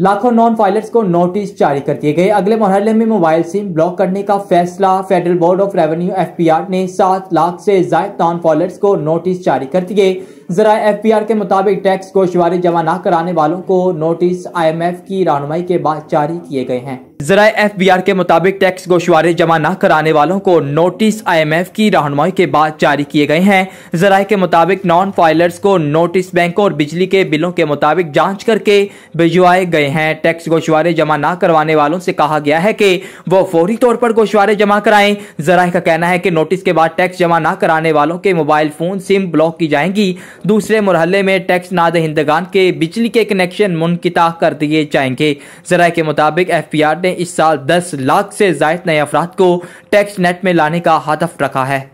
लाखों non filers को notice जारी कर दिए गए अगले मरहल में मोबाइल सिम ब्लॉक करने का फैसला federal board of revenue FPR ने सात लाख से जायद नॉन फाइलर्स को नोटिस जारी कर दिए जरा आर के मुताबिक टैक्स गोशवारी जमा न कराने वालों को नोटिस आईएमएफ की रहनुमाई के बाद जारी किए गए हैं जरा एफ बी आर के मुताबिक टैक्स गोशवारे जमा न कराने वालों को नोटिस आई एम एफ की रहनमई के बाद जारी किए गए हैं जरा के मुताबिक नॉन फाइलर्स को नोटिस बैंकों और बिजली के बिलों के मुताबिक जांच करके भिजवाए गए हैं टैक्स गोशवारे जमा न करवाने वालों से कहा गया है कि वो फौरी तौर पर गोशवारे जमा कराएं जरा का कहना है कि नोटिस के बाद टैक्स जमा न कराने वालों के मोबाइल फोन सिम ब्लॉक की जाएंगी दूसरे मरहले में टैक्स नाद हिंदगान के बिजली के कनेक्शन मुनकता कर दिए जाएंगे जरा के मुताबिक एफ पी आर ने इस साल दस लाख से जायद नए अफराद को टैक्स नेट में लाने का हदफ रखा है